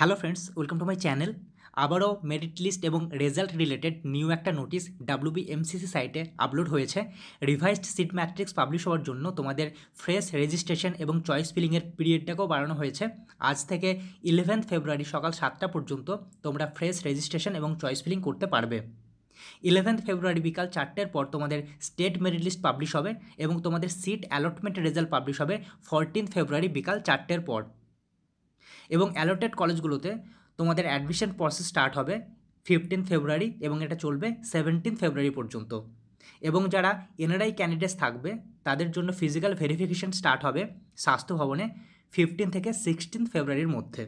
hello friends welcome to my channel আবারও merit list এবং result related new একটা notice WBMCC সাইটে upload হয়েছে রিভাইজড সিট ম্যাট্রিক্স পাবলিশ হওয়ার জন্য তোমাদের ফ্রেশ রেজিস্ট্রেশন এবং চয়েস ফিলিংয়ের পিরিয়ডটাকেও বাড়ানো হয়েছে আজ থেকে ইলেভেন্থ ফেব্রুয়ারি সকাল সাতটা পর্যন্ত তোমরা ফ্রেশ রেজিস্ট্রেশন এবং চয়েস ফিলিং করতে পারবে ইলেভেন্থ ফেব্রুয়ারি বিকাল চারটের পর তোমাদের স্টেট মেরিট লিস্ট পাবলিশ হবে এবং তোমাদের সিট অ্যালটমেন্ট রেজাল্ট পাবলিশ হবে ফোরটিন ফেব্রুয়ারি বিকাল চারটের পর এবং অ্যালোটেড কলেজগুলোতে তোমাদের অ্যাডমিশন প্রসেস স্টার্ট হবে ফিফটিন ফেব্রুয়ারি এবং এটা চলবে সেভেন্টিন ফেব্রুয়ারি পর্যন্ত এবং যারা এনআরআই ক্যান্ডিডেটস থাকবে তাদের জন্য ফিজিক্যাল ভেরিফিকেশন স্টার্ট হবে স্বাস্থ্য ভবনে ফিফটিন থেকে সিক্সটিন ফেব্রুয়ারির মধ্যে